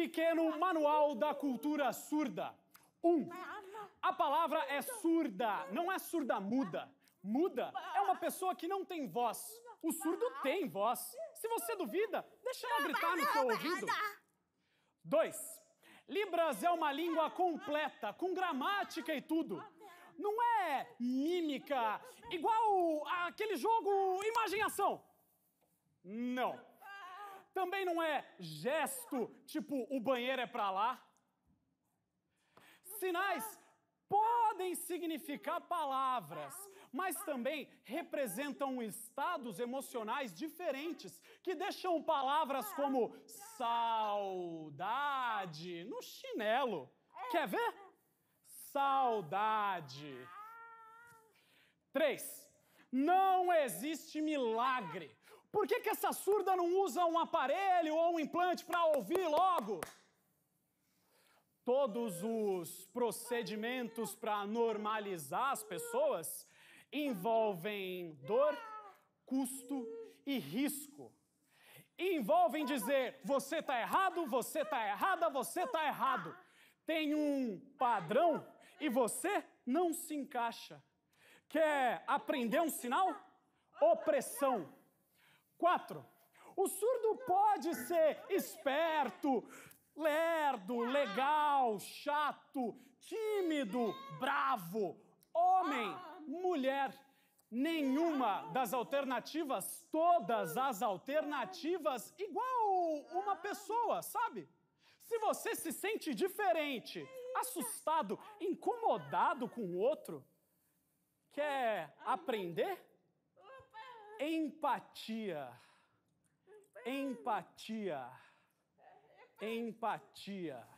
pequeno manual da cultura surda. 1. Um, a palavra é surda, não é surda muda. Muda é uma pessoa que não tem voz. O surdo tem voz. Se você duvida, deixa ela gritar no seu ouvido. 2. Libras é uma língua completa, com gramática e tudo. Não é mímica, igual aquele jogo Imagem Ação. Não também não é gesto, tipo, o banheiro é para lá. Sinais podem significar palavras, mas também representam estados emocionais diferentes que deixam palavras como saudade no chinelo. Quer ver? Saudade. 3. Não existe por que, que essa surda não usa um aparelho ou um implante para ouvir logo? Todos os procedimentos para normalizar as pessoas envolvem dor, custo e risco. Envolvem dizer você está errado, você está errada, você está errado. Tem um padrão e você não se encaixa. Quer aprender um sinal? Opressão. Quatro, o surdo pode ser esperto, lerdo, legal, chato, tímido, bravo, homem, mulher. Nenhuma das alternativas, todas as alternativas, igual uma pessoa, sabe? Se você se sente diferente, assustado, incomodado com o outro, quer aprender? Empatia. Empatia. É, é Empatia.